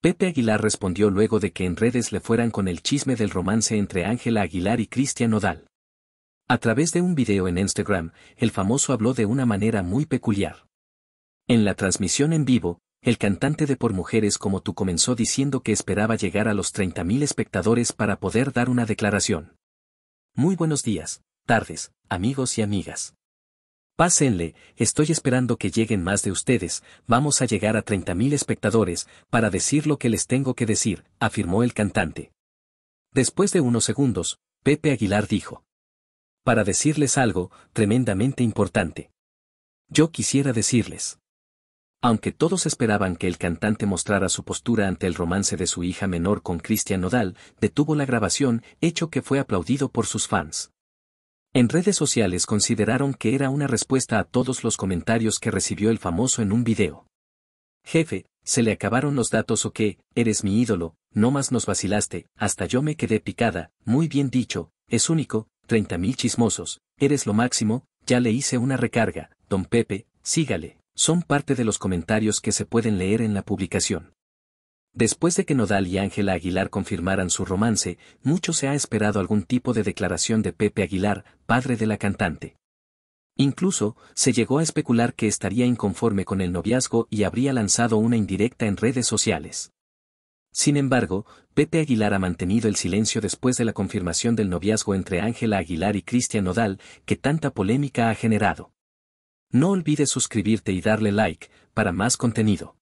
Pepe Aguilar respondió luego de que en redes le fueran con el chisme del romance entre Ángela Aguilar y Cristian Odal. A través de un video en Instagram, el famoso habló de una manera muy peculiar. En la transmisión en vivo, el cantante de Por Mujeres como tú comenzó diciendo que esperaba llegar a los 30.000 espectadores para poder dar una declaración. Muy buenos días, tardes, amigos y amigas. Pásenle, estoy esperando que lleguen más de ustedes, vamos a llegar a 30.000 espectadores, para decir lo que les tengo que decir, afirmó el cantante. Después de unos segundos, Pepe Aguilar dijo. Para decirles algo, tremendamente importante. Yo quisiera decirles. Aunque todos esperaban que el cantante mostrara su postura ante el romance de su hija menor con Cristian Nodal, detuvo la grabación, hecho que fue aplaudido por sus fans. En redes sociales consideraron que era una respuesta a todos los comentarios que recibió el famoso en un video. Jefe, se le acabaron los datos o qué, eres mi ídolo, no más nos vacilaste, hasta yo me quedé picada, muy bien dicho, es único, 30.000 chismosos, eres lo máximo, ya le hice una recarga, don Pepe, sígale, son parte de los comentarios que se pueden leer en la publicación. Después de que Nodal y Ángela Aguilar confirmaran su romance, mucho se ha esperado algún tipo de declaración de Pepe Aguilar, padre de la cantante. Incluso, se llegó a especular que estaría inconforme con el noviazgo y habría lanzado una indirecta en redes sociales. Sin embargo, Pepe Aguilar ha mantenido el silencio después de la confirmación del noviazgo entre Ángela Aguilar y Cristian Nodal, que tanta polémica ha generado. No olvides suscribirte y darle like, para más contenido.